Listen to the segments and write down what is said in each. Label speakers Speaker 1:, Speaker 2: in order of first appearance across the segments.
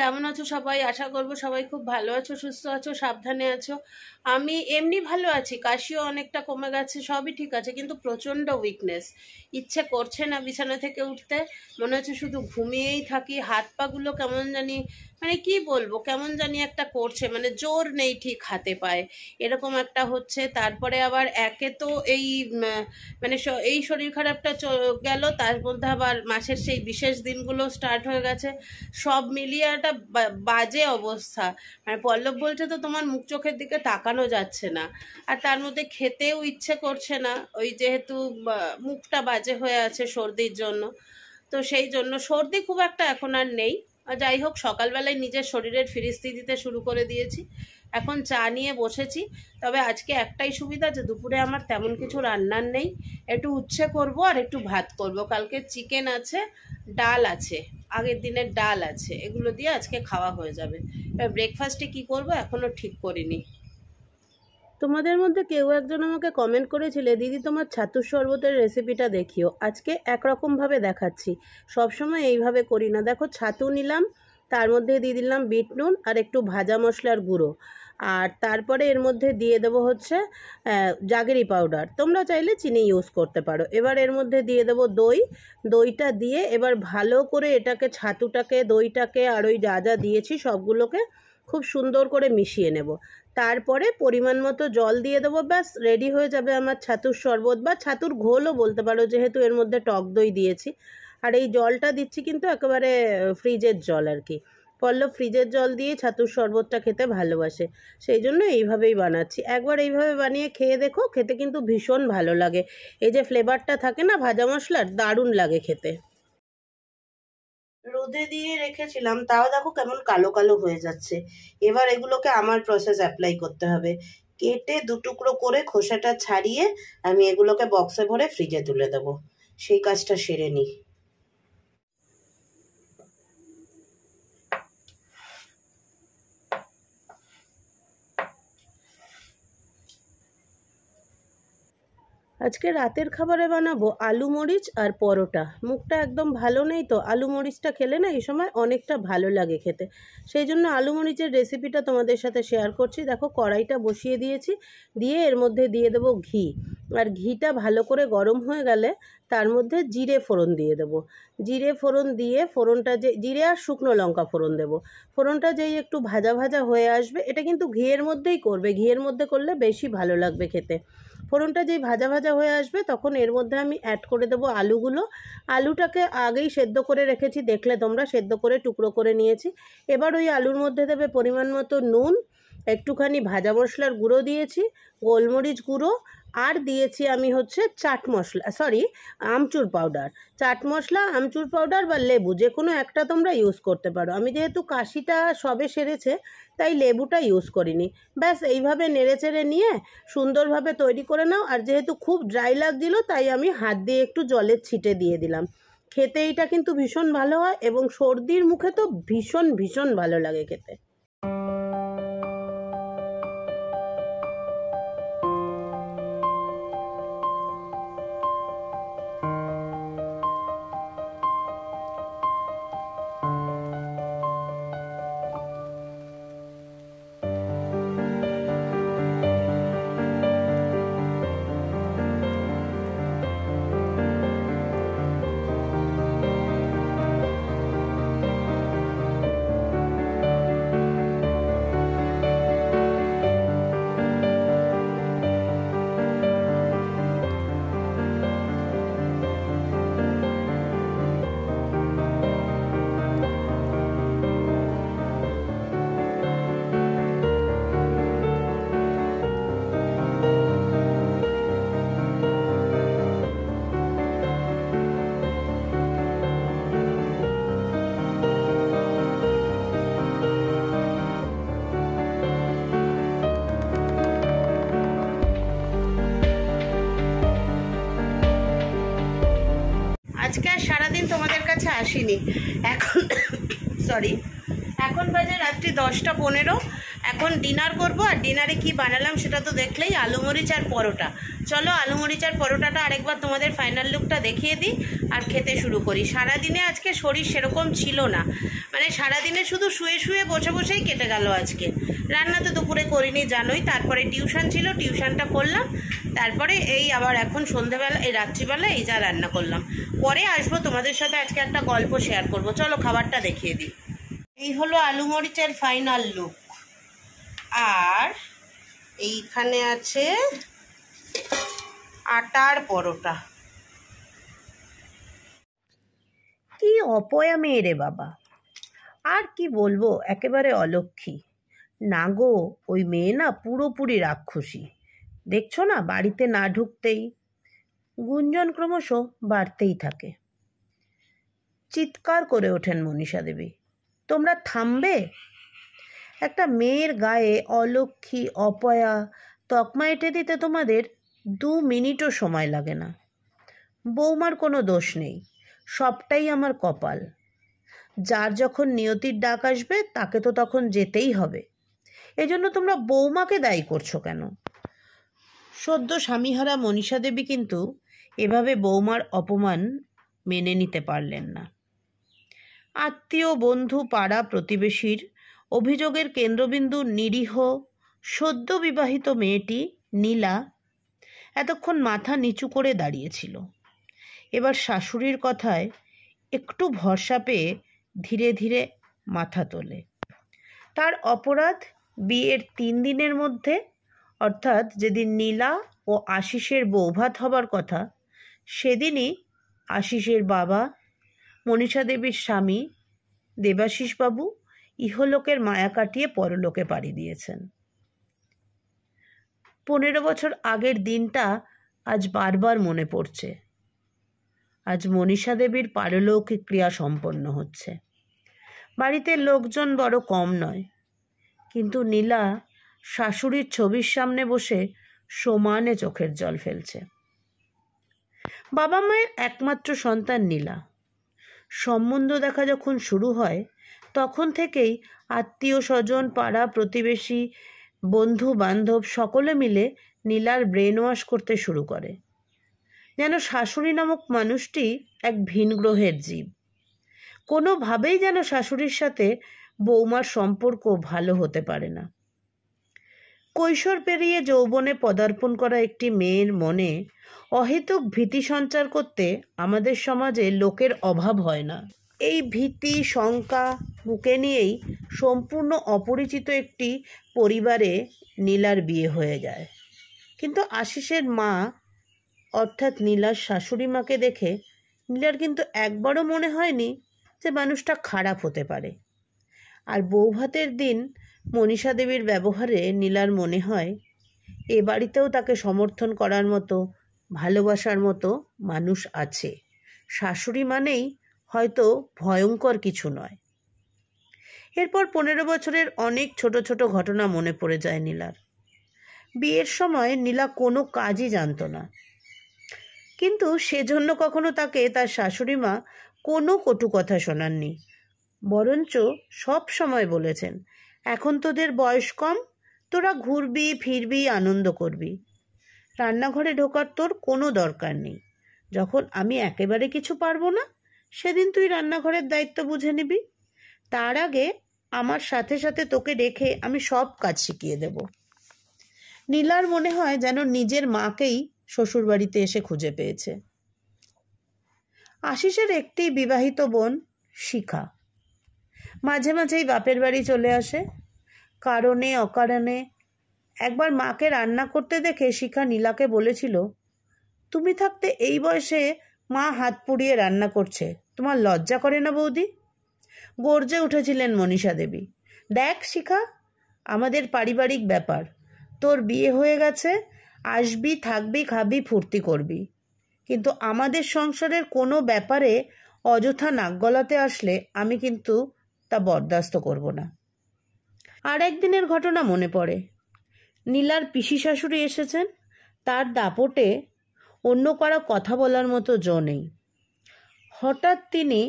Speaker 1: কেমন আছো সবাই আশা করব সবাই খুব ভালো আছো সুস্থ আছো সাবধানে আছো আমি এমনি ভালো আছি কাশিও অনেকটা কমে গেছে সবই ঠিক আছে কিন্তু প্রচণ্ড উইকনেস ইচ্ছে করছে না বিছানা থেকে উঠতে মনে হচ্ছে শুধু ঘুমিয়েই থাকি হাত পাগুলো কেমন জানি মানে কি বলবো কেমন জানি একটা করছে মানে জোর নেই ঠিক হাতে পায় এরকম একটা হচ্ছে তারপরে আবার একে তো এই মানে এই শরীর খারাপটা গেল তার মধ্যে আবার মাসের সেই বিশেষ দিনগুলো স্টার্ট হয়ে গেছে সব মিলিয়ে একটা বাজে অবস্থা মানে পল্লব বলছে তো তোমার মুখ চোখের দিকে তাকানো যাচ্ছে না আর তার মধ্যে খেতেও ইচ্ছে করছে না ওই যেহেতু মুখটা বাজে হয়ে আছে সর্দির জন্য তো সেই জন্য সর্দি খুব একটা এখন আর নেই যাই হোক সকালবেলায় নিজের শরীরের ফিরিস্তি দিতে শুরু করে দিয়েছি এখন চা নিয়ে বসেছি তবে আজকে একটাই সুবিধা যে দুপুরে আমার তেমন কিছু রান্নার নেই একটু উচ্ছে করব আর একটু ভাত করব কালকে চিকেন আছে ডাল আছে আগের দিনের ডাল আছে এগুলো দিয়ে আজকে খাওয়া হয়ে যাবে এবার ব্রেকফাস্টে কী করবো এখনও ঠিক করিনি তোমাদের মধ্যে কেউ একজন আমাকে কমেন্ট করেছিলে দিদি তোমার ছাতুর শরবতের রেসিপিটা দেখিও আজকে একরকমভাবে দেখাচ্ছি সবসময় এইভাবে করি না দেখো ছাতু নিলাম তার মধ্যে দিয়ে দিলাম বিট নুন আর একটু ভাজা মশলার গুঁড়ো আর তারপরে এর মধ্যে দিয়ে দেবো হচ্ছে জাগেরি পাউডার তোমরা চাইলে চিনি ইউজ করতে পারো এবার এর মধ্যে দিয়ে দেবো দই দইটা দিয়ে এবার ভালো করে এটাকে ছাতুটাকে দইটাকে আর ওই যা যা দিয়েছি সবগুলোকে খুব সুন্দর করে মিশিয়ে নেব তারপরে পরিমাণ মতো জল দিয়ে দেবো ব্যাস রেডি হয়ে যাবে আমার ছাতুর শরবত বা ছাতুর ঘোলও বলতে পারো যেহেতু এর মধ্যে টক দই দিয়েছি আর এই জলটা দিচ্ছি কিন্তু একেবারে ফ্রিজের জল আর কি পল্লব ফ্রিজের জল দিয়ে ছাতুর শরবতটা খেতে ভালোবাসে সেই জন্য এইভাবেই বানাচ্ছি একবার এইভাবে বানিয়ে খেয়ে দেখো খেতে কিন্তু ভীষণ ভালো লাগে এই যে ফ্লেভারটা থাকে না ভাজা মশলার দারুণ লাগে খেতে রোদে দিয়ে রেখেছিলাম তাও দেখো কেমন কালো কালো হয়ে যাচ্ছে এবার এগুলোকে আমার প্রসেস অ্যাপ্লাই করতে হবে কেটে দুটুকরো করে খোসাটা ছাড়িয়ে আমি এগুলোকে বক্সে ভরে ফ্রিজে তুলে দেবো সেই কাজটা সেরে নিই আজকে রাতের খাবারে বানাবো আলু মরিচ আর পরোটা মুখটা একদম ভালো নেই তো আলু মরিচটা খেলে না এই সময় অনেকটা ভালো লাগে খেতে সেই জন্য আলু মরিচের রেসিপিটা তোমাদের সাথে শেয়ার করছি দেখো কড়াইটা বসিয়ে দিয়েছি দিয়ে এর মধ্যে দিয়ে দেবো ঘি আর ঘিটা ভালো করে গরম হয়ে গেলে তার মধ্যে জিরে ফোড়ন দিয়ে দেব জিরে ফোড়ন দিয়ে ফোড়নটা যে জিরে আর শুকনো লঙ্কা ফোড়ন দেব ফোড়নটা যেই একটু ভাজা ভাজা হয়ে আসবে এটা কিন্তু ঘিয়ের মধ্যেই করবে ঘিয়ের মধ্যে করলে বেশি ভালো লাগবে খেতে ফোড়নটা যেই ভাজা ভাজা হয়ে আসবে তখন এর মধ্যে আমি অ্যাড করে দেবো আলুগুলো আলুটাকে আগেই সেদ্ধ করে রেখেছি দেখলে তোমরা সেদ্ধ করে টুকরো করে নিয়েছি এবার ওই আলুর মধ্যে দেবে পরিমাণ মতো নুন একটুখানি ভাজা মশলার গুঁড়ো দিয়েছি গোলমরিচ গুঁড়ো আর দিয়েছি আমি হচ্ছে chaat masala sorry amchur powder chaat masala amchur powder বা লেবু যে কোনো একটা তোমরা ইউজ করতে পারো আমি যেহেতু কাশিটা সবে সেরেছে তাই লেবুটা ইউজ করিনি ব্যাস এইভাবে নেড়েচেড়ে নিয়ে সুন্দরভাবে তৈরি করে নাও আর যেহেতু খুব ড্রাই লাগছিলো তাই আমি হাত দিয়ে একটু জলের ছিটে দিয়ে দিলাম খেতে এইটা কিন্তু ভীষণ ভালো হয় এবং সর্দির মুখে তো ভীষণ ভীষণ ভালো লাগে খেতে কাছে আসিনি এখন সরি এখন বাজে রাত্রি দশটা পনেরো এখন ডিনার করব আর ডিনারে কি বানালাম সেটা তো দেখলেই আলু মরিচ আর পরোটা চলো আলু মরিচ আর পরোটাটা আরেকবার তোমাদের ফাইনাল লুকটা দেখিয়ে দিই আর খেতে শুরু করি সারাদিনে আজকে শরীর সেরকম ছিল না মানে সারাদিনে শুধু শুয়ে শুয়ে বসে বসেই কেটে গেল আজকে রান্না তো দুপুরে করিনি জানোই তারপরে টিউশন ছিল টিউশনটা করলাম তারপরে এই আবার এখন সন্ধেবেলা এই রাত্রিবেলা এই যা রান্না করলাম পরে আসবো তোমাদের সাথে আজকে একটা গল্প শেয়ার করব চলো খাবারটা দেখিয়ে দিই এই হলো আলু মরিচের ফাইনাল লুক আর এইখানে আছে আটার পরোটা কি অপয়া মেয়ে রে বাবা আর কি বলবো একেবারে অলক্ষী না গো ওই মেয়ে না পুরোপুরি রাক্ষসী দেখছো না বাড়িতে না ঢুকতেই গুঞ্জন ক্রমশ বাড়তেই থাকে চিৎকার করে ওঠেন মনীষা দেবী তোমরা থামবে একটা মেয়ের গায়ে অলক্ষী অপয়া তকমা এঁটে দিতে তোমাদের দু মিনিটও সময় লাগে না বৌমার কোনো দোষ নেই সবটাই আমার কপাল যার যখন নিয়তির ডাক আসবে তাকে তো তখন যেতেই হবে এজন্য তোমরা বৌমাকে দায়ী করছো কেন সদ্য স্বামীহারা মনীষা দেবী কিন্তু এভাবে বৌমার অপমান মেনে নিতে পারলেন না আত্মীয় বন্ধু পাড়া প্রতিবেশীর অভিযোগের কেন্দ্রবিন্দু নিরীহ সদ্য বিবাহিত মেয়েটি নীলা এতক্ষণ মাথা নিচু করে দাঁড়িয়েছিল এবার শাশুড়ির কথায় একটু ভরসা পেয়ে ধীরে ধীরে মাথা তোলে তার অপরাধ বিয়ের তিন দিনের মধ্যে অর্থাৎ যেদিন নীলা ও আশিসের বৌভাত হবার কথা সেদিনই আশিসের বাবা মনীষা দেবীর স্বামী দেবাশিসবাবু ইহলোকের মায়া কাটিয়ে পরলোকে পাড়ি দিয়েছেন পনেরো বছর আগের দিনটা আজ বারবার মনে পড়ছে আজ মনীষা দেবীর পারলৌকিক ক্রিয়া সম্পন্ন হচ্ছে বাড়িতে লোকজন বড় কম নয় কিন্তু নীলা শাশুড়ির ছবির সামনে বসে সমানে চোখের জল ফেলছে বাবা মায়ের একমাত্র সন্তান নীলা সম্বন্ধ দেখা যখন শুরু হয় তখন থেকেই আত্মীয় স্বজন পাড়া প্রতিবেশী বন্ধু বান্ধব সকলে মিলে নীলার ব্রেন ওয়াশ করতে শুরু করে যেন শাশুড়ি নামক মানুষটি এক ভিনগ্রহের জীব কোনোভাবেই যেন শাশুড়ির সাথে বৌমার সম্পর্ক ভালো হতে পারে না কৈশোর পেরিয়ে যৌবনে পদার্পণ করা একটি মেয়ের মনে অহেতুক ভীতি সঞ্চার করতে আমাদের সমাজে লোকের অভাব হয় না এই ভীতি শঙ্কা বুকে নিয়েই সম্পূর্ণ অপরিচিত একটি পরিবারে নীলার বিয়ে হয়ে যায় কিন্তু আশিসের মা অর্থাৎ নীলার শাশুড়ি মাকে দেখে নীলার কিন্তু একবারও মনে হয়নি যে মানুষটা খারাপ হতে পারে আর বৌভাতের দিন মনীষা দেবীর ব্যবহারে নীলার মনে হয় এ বাড়িতেও তাকে সমর্থন করার মতো ভালোবাসার মতো মানুষ আছে শাশুড়ি মানেই হয়তো ভয়ঙ্কর কিছু নয় এরপর পনেরো বছরের অনেক ছোট ছোট ঘটনা মনে পড়ে যায় নীলার বিয়ের সময় নীলা কোনো কাজই জানত না কিন্তু সেজন্য কখনো তাকে তার শাশুড়ি মা কোনো কটু কথা শোনাননি বরঞ্চ সব সময় বলেছেন এখন তোদের বয়স কম তোরা ঘুরবি ফিরবি আনন্দ করবি রান্নাঘরে ঢোকার তোর কোনো দরকার নেই যখন আমি একেবারে কিছু পারবো না সেদিন তুই রান্নাঘরের দায়িত্ব বুঝে নিবি তার আগে আমার সাথে সাথে তোকে রেখে আমি সব কাজ শিখিয়ে দেব নীলার মনে হয় যেন নিজের মাকেই শ্বশুরবাড়িতে এসে খুঁজে পেয়েছে আশিসের একটি বিবাহিত বোন শিখা মাঝে মাঝেই বাপের বাড়ি চলে আসে কারণে অকারণে একবার মাকে রান্না করতে দেখে শিখা নীলাকে বলেছিল তুমি থাকতে এই বয়সে মা হাত পুড়িয়ে রান্না করছে তোমার লজ্জা করে না বৌদি গর্জে উঠেছিলেন মনীষা দেবী দেখ শিখা আমাদের পারিবারিক ব্যাপার তোর বিয়ে হয়ে গেছে আসবি থাকবি খাবি ফুর্তি করবি কিন্তু আমাদের সংসারের কোনো ব্যাপারে অযথা নাক গলাতে আসলে আমি কিন্তু তা বরদাস্ত করব না আর একদিনের ঘটনা মনে পড়ে নীলার পিসি শাশুড়ি এসেছেন তার দাপটে অন্য কারা কথা বলার মতো জো নেই হঠাৎ তিনি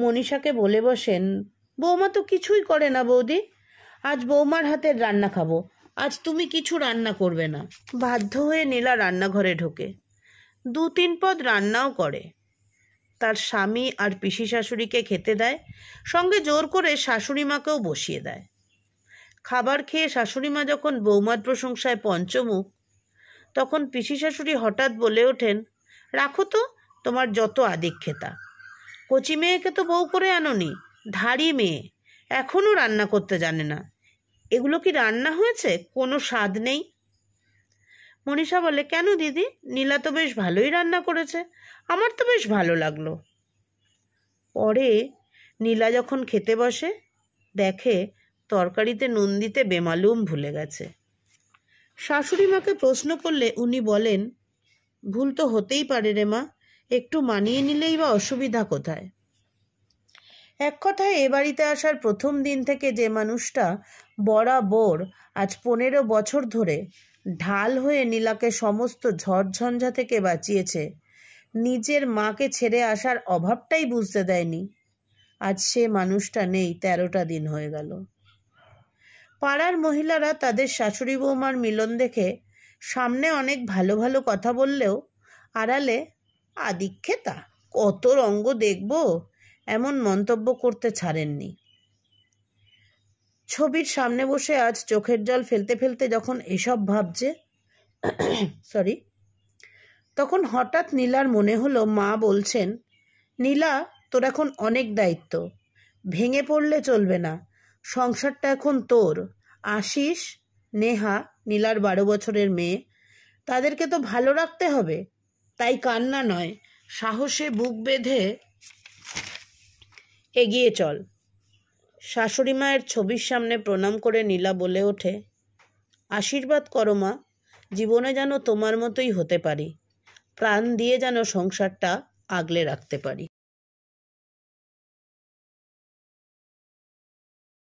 Speaker 1: মনীষাকে বলে বসেন বৌমা তো কিছুই করে না বৌদি আজ বৌমার হাতের রান্না খাবো আজ তুমি কিছু রান্না করবে না বাধ্য হয়ে নীলা রান্নাঘরে ঢোকে দু তিন পদ রান্নাও করে তার স্বামী আর পিসি শাশুড়িকে খেতে দেয় সঙ্গে জোর করে শাশুড়ি মাকেও বসিয়ে দেয় খাবার খেয়ে শাশুড়ি মা যখন বৌমার প্রশংসায় পঞ্চমুখ তখন পিসি শাশুড়ি হঠাৎ বলে ওঠেন রাখো তো তোমার যত আদিক্ষেতা কচি মেয়েকে তো বউ করে আনোনি ধাড়ি মেয়ে এখনও রান্না করতে জানে না এগুলো কি রান্না হয়েছে কোনো স্বাদ নেই মনীষা বলে কেন দিদি নীলা তো বেশ ভালোই রান্না করেছে আমার তো বেশ ভালো লাগলো পরে নীলা যখন খেতে বসে দেখে তরকারিতে নুন দিতে বেমালুম ভুলে গেছে শাশুড়ি মাকে প্রশ্ন করলে উনি বলেন ভুল তো হতেই পারে রে মা একটু মানিয়ে নিলেই বা অসুবিধা কোথায় এক কথায় এ বাড়িতে আসার প্রথম দিন থেকে যে মানুষটা বরাবর আজ পনেরো বছর ধরে ঢাল হয়ে নীলাকে সমস্ত ঝড়ঝঞ্ঝা থেকে বাঁচিয়েছে নিজের মাকে ছেড়ে আসার অভাবটাই বুঝতে দেয়নি আজ সে মানুষটা নেই তেরোটা দিন হয়ে গেল পাড়ার মহিলারা তাদের শাশুড়ি বৌমার মিলন দেখে সামনে অনেক ভালো ভালো কথা বললেও আড়ালে আদিক্ষেতা কত রঙ্গ দেখব এমন মন্তব্য করতে ছাড়েননি ছবির সামনে বসে আজ চোখের জল ফেলতে ফেলতে যখন এসব ভাবছে সরি তখন হঠাৎ নীলার মনে হলো মা বলছেন নীলা তোর এখন অনেক দায়িত্ব ভেঙে পড়লে চলবে না সংসারটা এখন তোর আশিস নেহা নীলার বারো বছরের মেয়ে তাদেরকে তো ভালো রাখতে হবে তাই কান্না নয় সাহসে বুক বেঁধে এগিয়ে চল শাশুড়ি মায়ের ছবির সামনে প্রণাম করে নীলা বলে ওঠে আশীর্বাদ করো মা জীবনে যেন তোমার মতোই হতে পারি প্রাণ দিয়ে যেন সংসারটা আগলে রাখতে পারি